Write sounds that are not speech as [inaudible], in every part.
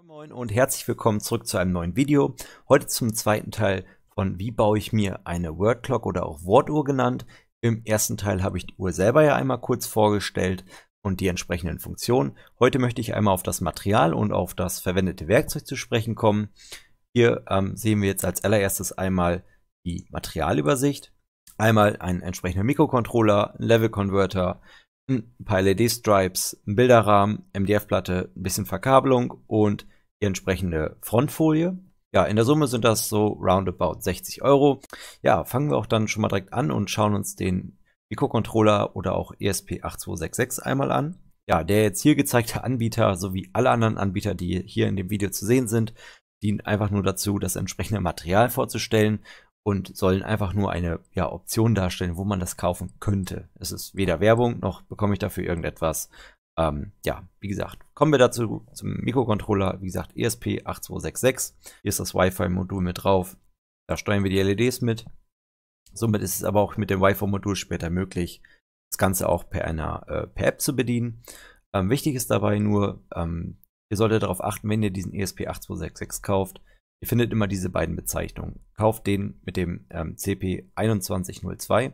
Moin Moin und herzlich willkommen zurück zu einem neuen Video. Heute zum zweiten Teil von wie baue ich mir eine Word Clock oder auch Wortuhr genannt. Im ersten Teil habe ich die Uhr selber ja einmal kurz vorgestellt und die entsprechenden Funktionen. Heute möchte ich einmal auf das Material und auf das verwendete Werkzeug zu sprechen kommen. Hier ähm, sehen wir jetzt als allererstes einmal die Materialübersicht, einmal ein entsprechender Mikrocontroller, ein Level Converter, ein paar LED-Stripes, ein Bilderrahmen, MDF-Platte, ein bisschen Verkabelung und die entsprechende Frontfolie. Ja, in der Summe sind das so roundabout 60 Euro. Ja, fangen wir auch dann schon mal direkt an und schauen uns den Mikrocontroller oder auch ESP8266 einmal an. Ja, der jetzt hier gezeigte Anbieter sowie alle anderen Anbieter, die hier in dem Video zu sehen sind, dienen einfach nur dazu, das entsprechende Material vorzustellen und sollen einfach nur eine ja, Option darstellen, wo man das kaufen könnte. Es ist weder Werbung noch bekomme ich dafür irgendetwas. Ähm, ja, wie gesagt, kommen wir dazu zum Mikrocontroller. Wie gesagt, ESP8266. Hier ist das Wi-Fi-Modul mit drauf. Da steuern wir die LEDs mit. Somit ist es aber auch mit dem Wi-Fi-Modul später möglich, das Ganze auch per einer äh, per App zu bedienen. Ähm, wichtig ist dabei nur, ähm, ihr solltet darauf achten, wenn ihr diesen ESP8266 kauft, ihr findet immer diese beiden Bezeichnungen. Kauft den mit dem ähm, CP2102,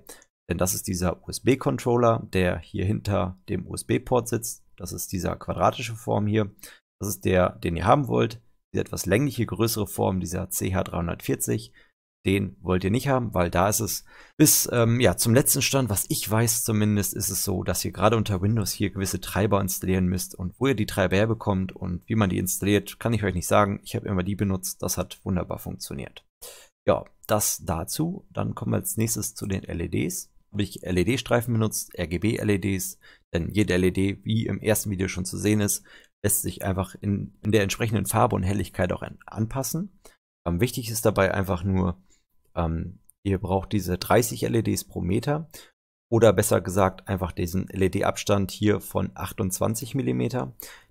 denn das ist dieser USB-Controller, der hier hinter dem USB-Port sitzt. Das ist dieser quadratische Form hier. Das ist der, den ihr haben wollt. Die etwas längliche, größere Form, dieser CH340. Den wollt ihr nicht haben, weil da ist es bis ähm, ja, zum letzten Stand, was ich weiß zumindest, ist es so, dass ihr gerade unter Windows hier gewisse Treiber installieren müsst und wo ihr die Treiber herbekommt und wie man die installiert, kann ich euch nicht sagen. Ich habe immer die benutzt, das hat wunderbar funktioniert. Ja, das dazu. Dann kommen wir als nächstes zu den LEDs habe ich LED-Streifen benutzt, RGB-LEDs, denn jede LED, wie im ersten Video schon zu sehen ist, lässt sich einfach in, in der entsprechenden Farbe und Helligkeit auch anpassen. Ähm, wichtig ist dabei einfach nur, ähm, ihr braucht diese 30 LEDs pro Meter oder besser gesagt einfach diesen LED-Abstand hier von 28 mm,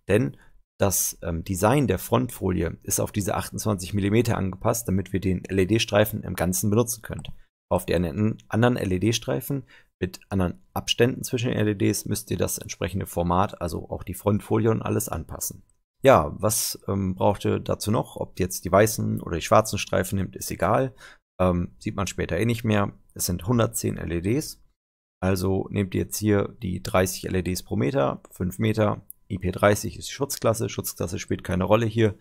denn das ähm, Design der Frontfolie ist auf diese 28 mm angepasst, damit wir den LED-Streifen im Ganzen benutzen können. Auf den anderen LED-Streifen mit anderen Abständen zwischen den LEDs müsst ihr das entsprechende Format, also auch die Frontfolie und alles anpassen. Ja, was ähm, braucht ihr dazu noch? Ob ihr jetzt die weißen oder die schwarzen Streifen nimmt, ist egal. Ähm, sieht man später eh nicht mehr. Es sind 110 LEDs. Also nehmt ihr jetzt hier die 30 LEDs pro Meter, 5 Meter. IP30 ist Schutzklasse. Schutzklasse spielt keine Rolle hier.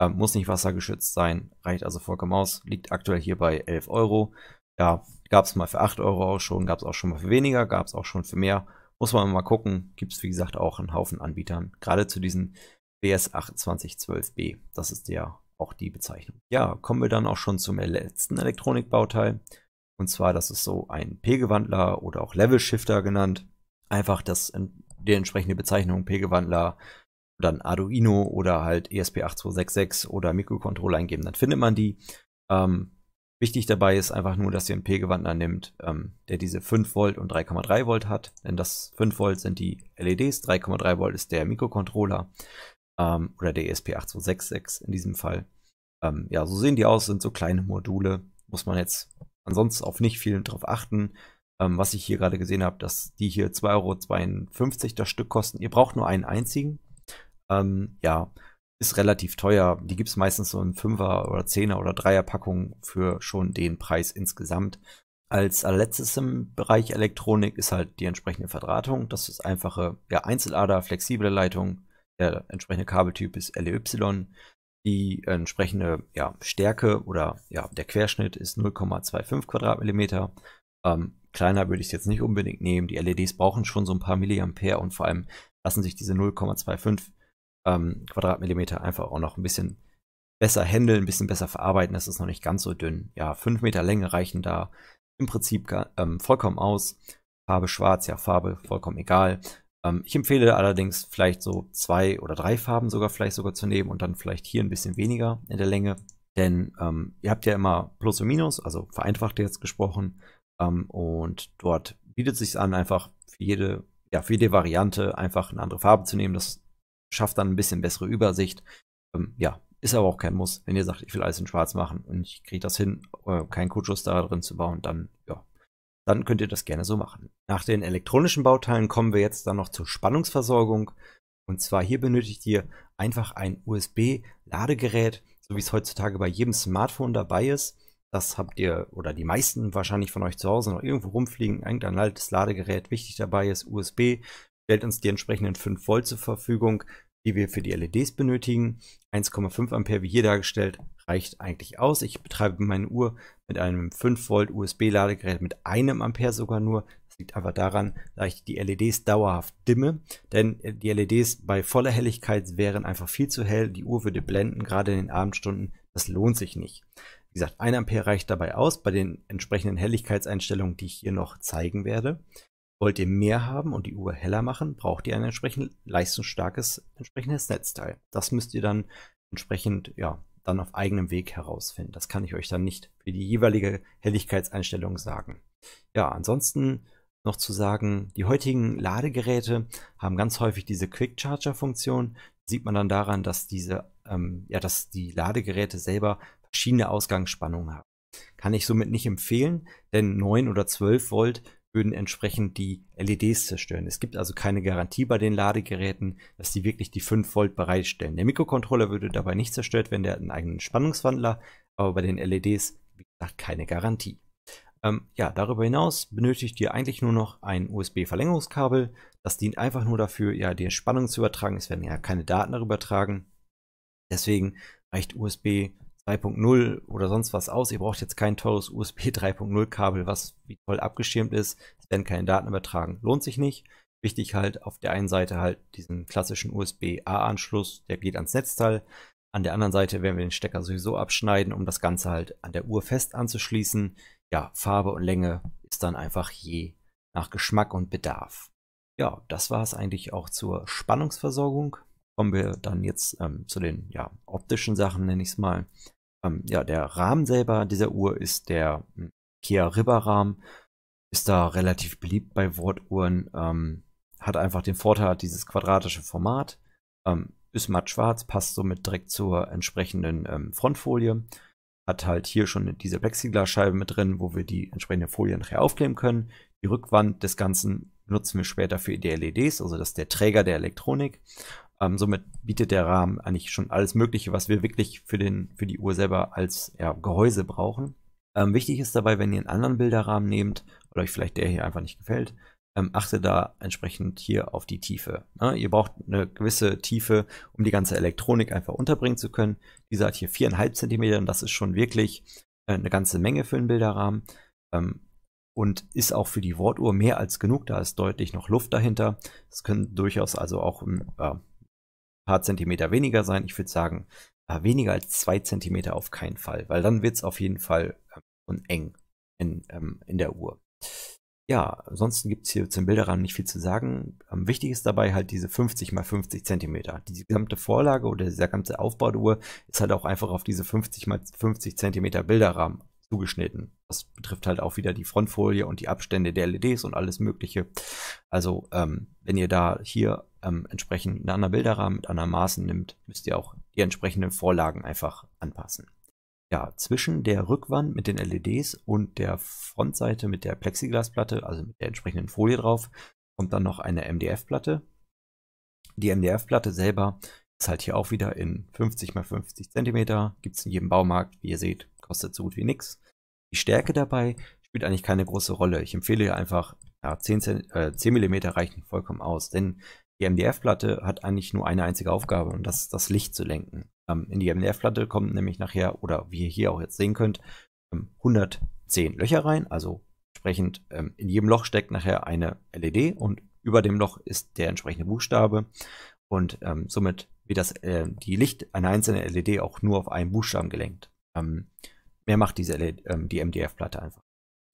Ähm, muss nicht wassergeschützt sein. Reicht also vollkommen aus. Liegt aktuell hier bei 11 Euro ja, gab es mal für 8 Euro auch schon, gab es auch schon mal für weniger, gab es auch schon für mehr. Muss man mal gucken. Gibt es, wie gesagt, auch einen Haufen Anbietern. Gerade zu diesen BS2812B. Das ist ja auch die Bezeichnung. Ja, kommen wir dann auch schon zum letzten Elektronikbauteil. Und zwar, das ist so ein Pegelwandler oder auch Level-Shifter genannt. Einfach das, die entsprechende Bezeichnung Pegelwandler, dann Arduino oder halt ESP8266 oder Mikrocontroller eingeben. Dann findet man die. Ähm, Wichtig dabei ist einfach nur, dass ihr einen P-Gewandler nimmt, ähm, der diese 5 Volt und 3,3 Volt hat. Denn das 5 Volt sind die LEDs, 3,3 Volt ist der Mikrocontroller ähm, oder der ESP8266 in diesem Fall. Ähm, ja, so sehen die aus, sind so kleine Module. Muss man jetzt ansonsten auf nicht viel drauf achten. Ähm, was ich hier gerade gesehen habe, dass die hier 2,52 Euro das Stück kosten. Ihr braucht nur einen einzigen. Ähm, ja, ist relativ teuer. Die gibt es meistens so in 5er oder 10er oder 3er Packungen für schon den Preis insgesamt. Als letztes im Bereich Elektronik ist halt die entsprechende Verdrahtung. Das ist einfache ja, Einzelader, flexible Leitung. Der entsprechende Kabeltyp ist LEY. Die entsprechende ja, Stärke oder ja, der Querschnitt ist 0,25 Quadratmillimeter. Ähm, kleiner würde ich es jetzt nicht unbedingt nehmen. Die LEDs brauchen schon so ein paar Milliampere und vor allem lassen sich diese 0,25 Quadratmillimeter ähm, Quadratmillimeter einfach auch noch ein bisschen besser handeln, ein bisschen besser verarbeiten. Das ist noch nicht ganz so dünn. Ja, 5 Meter Länge reichen da im Prinzip ähm, vollkommen aus. Farbe schwarz, ja, Farbe vollkommen egal. Ähm, ich empfehle allerdings vielleicht so zwei oder drei Farben sogar vielleicht sogar zu nehmen und dann vielleicht hier ein bisschen weniger in der Länge. Denn ähm, ihr habt ja immer Plus und Minus, also vereinfacht jetzt gesprochen. Ähm, und dort bietet es sich an, einfach für jede, ja, für jede Variante einfach eine andere Farbe zu nehmen. Das schafft dann ein bisschen bessere Übersicht. Ähm, ja, ist aber auch kein Muss. Wenn ihr sagt, ich will alles in schwarz machen und ich kriege das hin, äh, keinen Kutschuss da drin zu bauen, dann ja, dann könnt ihr das gerne so machen. Nach den elektronischen Bauteilen kommen wir jetzt dann noch zur Spannungsversorgung. Und zwar hier benötigt ihr einfach ein USB-Ladegerät, so wie es heutzutage bei jedem Smartphone dabei ist. Das habt ihr oder die meisten wahrscheinlich von euch zu Hause noch irgendwo rumfliegen. Irgendein altes Ladegerät wichtig dabei ist USB stellt uns die entsprechenden 5 Volt zur Verfügung, die wir für die LEDs benötigen. 1,5 Ampere, wie hier dargestellt, reicht eigentlich aus. Ich betreibe meine Uhr mit einem 5 Volt USB-Ladegerät mit einem Ampere sogar nur. Das liegt einfach daran, da ich die LEDs dauerhaft dimme, denn die LEDs bei voller Helligkeit wären einfach viel zu hell. Die Uhr würde blenden, gerade in den Abendstunden. Das lohnt sich nicht. Wie gesagt, 1 Ampere reicht dabei aus bei den entsprechenden Helligkeitseinstellungen, die ich hier noch zeigen werde. Wollt ihr mehr haben und die Uhr heller machen, braucht ihr ein entsprechend leistungsstarkes entsprechendes Netzteil. Das müsst ihr dann entsprechend, ja, dann auf eigenem Weg herausfinden. Das kann ich euch dann nicht für die jeweilige Helligkeitseinstellung sagen. Ja, ansonsten noch zu sagen, die heutigen Ladegeräte haben ganz häufig diese Quick Charger Funktion. Sieht man dann daran, dass diese, ähm, ja, dass die Ladegeräte selber verschiedene Ausgangsspannungen haben. Kann ich somit nicht empfehlen, denn 9 oder 12 Volt würden entsprechend die LEDs zerstören. Es gibt also keine Garantie bei den Ladegeräten, dass die wirklich die 5 Volt bereitstellen. Der Mikrocontroller würde dabei nicht zerstört werden, der hat einen eigenen Spannungswandler, aber bei den LEDs, wie gesagt, keine Garantie. Ähm, ja, darüber hinaus benötigt ihr eigentlich nur noch ein USB-Verlängerungskabel. Das dient einfach nur dafür, ja, die Spannung zu übertragen. Es werden ja keine Daten darüber übertragen. Deswegen reicht USB 2.0 oder sonst was aus. Ihr braucht jetzt kein teures USB 3.0 Kabel, was wie toll abgeschirmt ist. Es werden keine Daten übertragen. Lohnt sich nicht. Wichtig halt auf der einen Seite halt diesen klassischen USB-A-Anschluss, der geht ans Netzteil. An der anderen Seite werden wir den Stecker sowieso abschneiden, um das Ganze halt an der Uhr fest anzuschließen. Ja, Farbe und Länge ist dann einfach je nach Geschmack und Bedarf. Ja, das war es eigentlich auch zur Spannungsversorgung. Kommen wir dann jetzt ähm, zu den ja, optischen Sachen, nenne ich es mal. Ähm, ja, der Rahmen selber dieser Uhr ist der hm, Kia Ribber Rahmen. Ist da relativ beliebt bei Wortuhren. Ähm, hat einfach den Vorteil, dieses quadratische Format. Ähm, ist matt schwarz, passt somit direkt zur entsprechenden ähm, Frontfolie. Hat halt hier schon diese Plexiglasscheibe mit drin, wo wir die entsprechende Folie nachher aufkleben können. Die Rückwand des Ganzen nutzen wir später für die LEDs, also das ist der Träger der Elektronik. Ähm, somit bietet der Rahmen eigentlich schon alles Mögliche, was wir wirklich für, den, für die Uhr selber als ja, Gehäuse brauchen. Ähm, wichtig ist dabei, wenn ihr einen anderen Bilderrahmen nehmt oder euch vielleicht der hier einfach nicht gefällt, ähm, achte da entsprechend hier auf die Tiefe. Ne? Ihr braucht eine gewisse Tiefe, um die ganze Elektronik einfach unterbringen zu können. Diese hat hier 4,5 cm, und das ist schon wirklich äh, eine ganze Menge für einen Bilderrahmen. Ähm, und ist auch für die Wortuhr mehr als genug. Da ist deutlich noch Luft dahinter. Es können durchaus also auch ein äh, paar Zentimeter weniger sein. Ich würde sagen, äh, weniger als zwei Zentimeter auf keinen Fall, weil dann wird es auf jeden Fall ähm, eng in, ähm, in der Uhr. Ja, ansonsten gibt es hier zum Bilderrahmen nicht viel zu sagen. Ähm, wichtig ist dabei halt diese 50 mal 50 Zentimeter. Die gesamte Vorlage oder dieser ganze Aufbau der Uhr ist halt auch einfach auf diese 50 mal 50 Zentimeter Bilderrahmen zugeschnitten. Das betrifft halt auch wieder die Frontfolie und die Abstände der LEDs und alles Mögliche. Also ähm, wenn ihr da hier ähm, entsprechend einen anderen Bilderrahmen mit anderen Maßen nimmt, müsst ihr auch die entsprechenden Vorlagen einfach anpassen. Ja, zwischen der Rückwand mit den LEDs und der Frontseite mit der Plexiglasplatte, also mit der entsprechenden Folie drauf, kommt dann noch eine MDF-Platte. Die MDF-Platte selber ist halt hier auch wieder in 50 x 50 cm. Gibt es in jedem Baumarkt, wie ihr seht, kostet so gut wie nichts. Die Stärke dabei spielt eigentlich keine große Rolle. Ich empfehle hier einfach, ja, 10, äh, 10 mm reichen vollkommen aus, denn die MDF-Platte hat eigentlich nur eine einzige Aufgabe und das ist das Licht zu lenken. Ähm, in die MDF-Platte kommen nämlich nachher, oder wie ihr hier auch jetzt sehen könnt, ähm, 110 Löcher rein, also entsprechend ähm, in jedem Loch steckt nachher eine LED und über dem Loch ist der entsprechende Buchstabe und ähm, somit wird das, äh, die Licht einer einzelnen LED auch nur auf einen Buchstaben gelenkt. Ähm, mehr macht diese e ähm, die MDF-Platte einfach.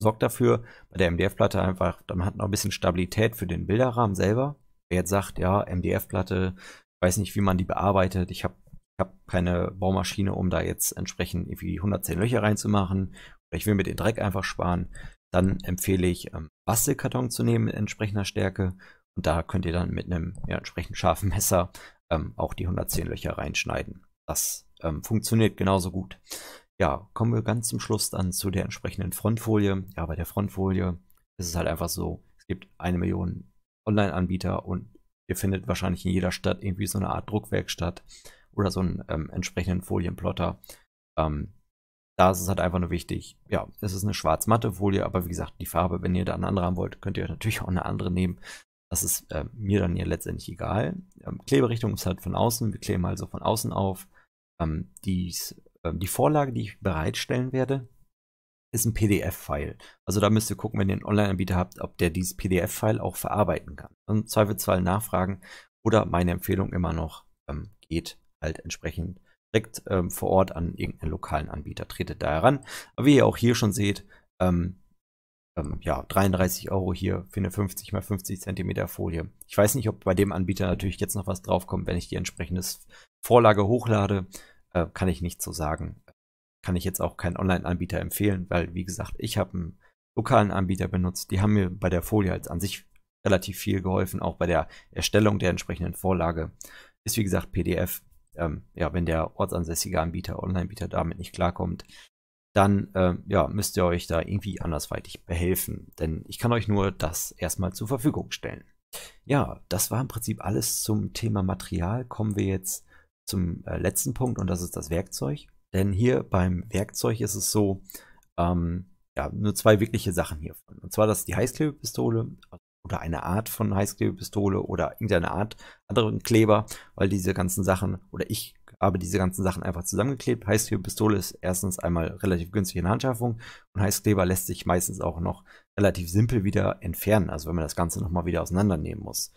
Sorgt dafür bei der MDF-Platte einfach, dann hat noch ein bisschen Stabilität für den Bilderrahmen selber. Wer jetzt sagt, ja, MDF-Platte, weiß nicht, wie man die bearbeitet, ich habe ich hab keine Baumaschine, um da jetzt entsprechend irgendwie 110 Löcher reinzumachen, oder ich will mir den Dreck einfach sparen, dann empfehle ich, ähm, Bastelkarton zu nehmen in entsprechender Stärke. Und da könnt ihr dann mit einem ja, entsprechend scharfen [laughs] Messer ähm, auch die 110 Löcher reinschneiden. Das ähm, funktioniert genauso gut. Ja, kommen wir ganz zum Schluss dann zu der entsprechenden Frontfolie. Ja, bei der Frontfolie ist es halt einfach so, es gibt eine Million Online-Anbieter und ihr findet wahrscheinlich in jeder Stadt irgendwie so eine Art Druckwerkstatt oder so einen ähm, entsprechenden Folienplotter. Ähm, da ist es halt einfach nur wichtig. Ja, es ist eine schwarz-matte Folie, aber wie gesagt, die Farbe, wenn ihr da eine andere haben wollt, könnt ihr natürlich [laughs] auch eine andere nehmen. Das ist äh, mir dann ja letztendlich egal. Ähm, Kleberichtung ist halt von außen. Wir kleben also von außen auf. Ähm, dies, ähm, die Vorlage, die ich bereitstellen werde, ist ein PDF-File. Also da müsst ihr gucken, wenn ihr einen Online-Anbieter habt, ob der dieses PDF-File auch verarbeiten kann. Im Zweifelsfall nachfragen oder meine Empfehlung immer noch ähm, geht halt entsprechend direkt ähm, vor Ort an irgendeinen lokalen Anbieter. Tretet da heran. Aber wie ihr auch hier schon seht, ähm, ähm, ja, 33 Euro hier für eine 50 mal 50 cm Folie. Ich weiß nicht, ob bei dem Anbieter natürlich jetzt noch was draufkommt, wenn ich die entsprechende Vorlage hochlade, äh, kann ich nicht so sagen. Kann ich jetzt auch keinen Online-Anbieter empfehlen, weil, wie gesagt, ich habe einen lokalen Anbieter benutzt. Die haben mir bei der Folie als an sich relativ viel geholfen, auch bei der Erstellung der entsprechenden Vorlage. Ist wie gesagt PDF. Ähm, ja, wenn der ortsansässige Anbieter, Online-Anbieter damit nicht klarkommt, dann äh, ja, müsst ihr euch da irgendwie andersweitig behelfen, denn ich kann euch nur das erstmal zur Verfügung stellen. Ja, das war im Prinzip alles zum Thema Material. Kommen wir jetzt zum äh, letzten Punkt und das ist das Werkzeug. Denn hier beim Werkzeug ist es so, ähm, ja, nur zwei wirkliche Sachen hiervon. Und zwar, dass die Heißklebepistole oder eine Art von Heißklebepistole oder irgendeine Art anderen Kleber, weil diese ganzen Sachen oder ich aber diese ganzen Sachen einfach zusammengeklebt. Heißklebepistole ist erstens einmal relativ günstig in der Anschaffung und Heißkleber lässt sich meistens auch noch relativ simpel wieder entfernen, also wenn man das Ganze nochmal wieder auseinandernehmen muss.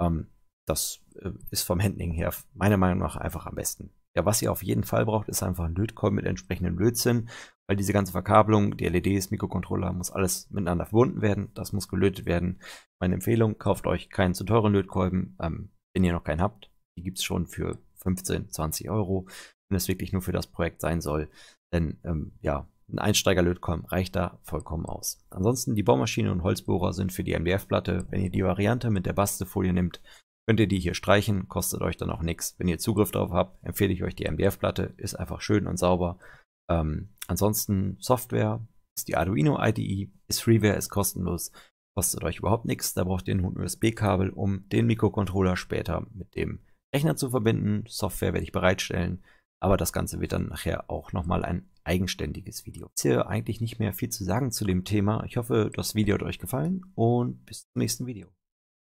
Ähm, das äh, ist vom Handling her meiner Meinung nach einfach am besten. Ja, was ihr auf jeden Fall braucht, ist einfach ein Lötkolben mit entsprechendem Lötzinn, weil diese ganze Verkabelung, die LEDs, Mikrocontroller, muss alles miteinander verbunden werden. Das muss gelötet werden. Meine Empfehlung, kauft euch keinen zu teuren Lötkolben, ähm, wenn ihr noch keinen habt. Die gibt es schon für 15, 20 Euro, wenn es wirklich nur für das Projekt sein soll. Denn ähm, ja, ein Einsteigerlötkolben reicht da vollkommen aus. Ansonsten die Bohrmaschine und Holzbohrer sind für die MDF-Platte. Wenn ihr die Variante mit der Bastefolie nehmt, könnt ihr die hier streichen, kostet euch dann auch nichts. Wenn ihr Zugriff darauf habt, empfehle ich euch die MDF-Platte, ist einfach schön und sauber. Ähm, ansonsten Software ist die Arduino IDE, ist Freeware, ist kostenlos, kostet euch überhaupt nichts. Da braucht ihr ein USB-Kabel, um den Mikrocontroller später mit dem Rechner zu verbinden. Software werde ich bereitstellen. Aber das Ganze wird dann nachher auch nochmal ein eigenständiges Video. Ist hier eigentlich nicht mehr viel zu sagen zu dem Thema. Ich hoffe, das Video hat euch gefallen und bis zum nächsten Video.